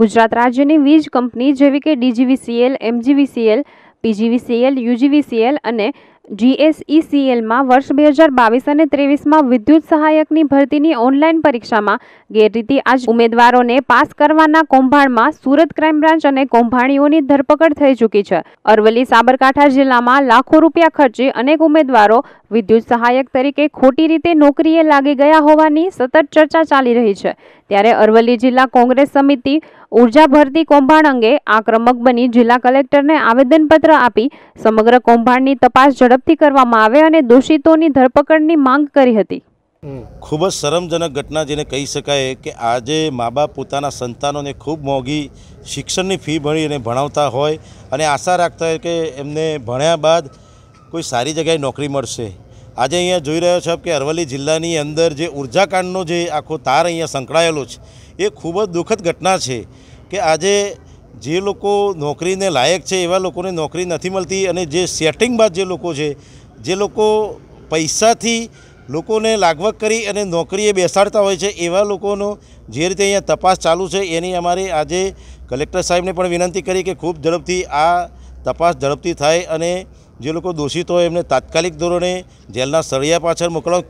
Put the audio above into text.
ગુજરાત રાજ્યની વીજ કંપની જેવી કે ડીજીવીસીએલ એમજીવીસીએલ પીજીવીસીએલ યુજીવીસીએલ અને જીએસઈસીએલમાં વર્ષ બે હજાર બાવીસ અને ત્રેવીસમાં વિદ્યુત સહાયકની ભરતીની ઓનલાઈન પરીક્ષામાં ગેરરીતિ આજ ઉમેદવારોને પાસ કરવાના કૌભાંડમાં સુરત ક્રાઇમ બ્રાન્ચ અને કૌભાંડીઓની ધરપકડ થઈ ચૂકી છે અરવલ્લી સાબરકાંઠા જિલ્લામાં લાખો રૂપિયા ખર્ચી અનેક ઉમેદવારો વિદ્યુત સહાયક તરીકે ખોટી રીતે નોકરીએ લાગી ગયા હોવાની સતત ચર્ચા ચાલી રહી છે ત્યારે અરવલ્લી જિલ્લા કોંગ્રેસ સમિતિ ઉર્જા ભરતી કૌભાંડ અંગે આક્રમક બની જિલ્લા કલેક્ટરને આવેદનપત્ર આપી સમગ્ર કૌભાંડની તપાસ ઝડપથી કરવામાં આવે અને દોષિતોની ધરપકડની માંગ કરી હતી ખૂબ જ શરમજનક ઘટના જેને કહી શકાય કે આજે મા બાપ પોતાના સંતાનોને ખૂબ મોંઘી શિક્ષણની ફી ભણી ભણાવતા હોય અને આશા રાખતા હોય કે એમને ભણ્યા બાદ કોઈ સારી જગ્યાએ નોકરી મળશે આજે અહીંયા જોઈ રહ્યો છો કે અરવલ્લી જિલ્લાની અંદર જે ઉર્જાકાંડનો જે આખો તાર અહીંયા સંકળાયેલો છે એ ખૂબ જ દુઃખદ ઘટના છે કે આજે જે લોકો નોકરીને લાયક છે એવા લોકોને નોકરી નથી મળતી અને જે સેટિંગ બાદ જે લોકો છે જે લોકો પૈસાથી લોકોને લાગવગ કરી અને નોકરીએ બેસાડતા હોય છે એવા લોકોનો જે રીતે અહીંયા તપાસ ચાલુ છે એની અમારે આજે કલેક્ટર સાહેબને પણ વિનંતી કરી કે ખૂબ ઝડપથી આ તપાસ ઝડપથી થાય અને જે લોકો દોષિત હોય એમને તાત્કાલિક ધોરણે જેલના સળિયા પાછળ મોકલાવ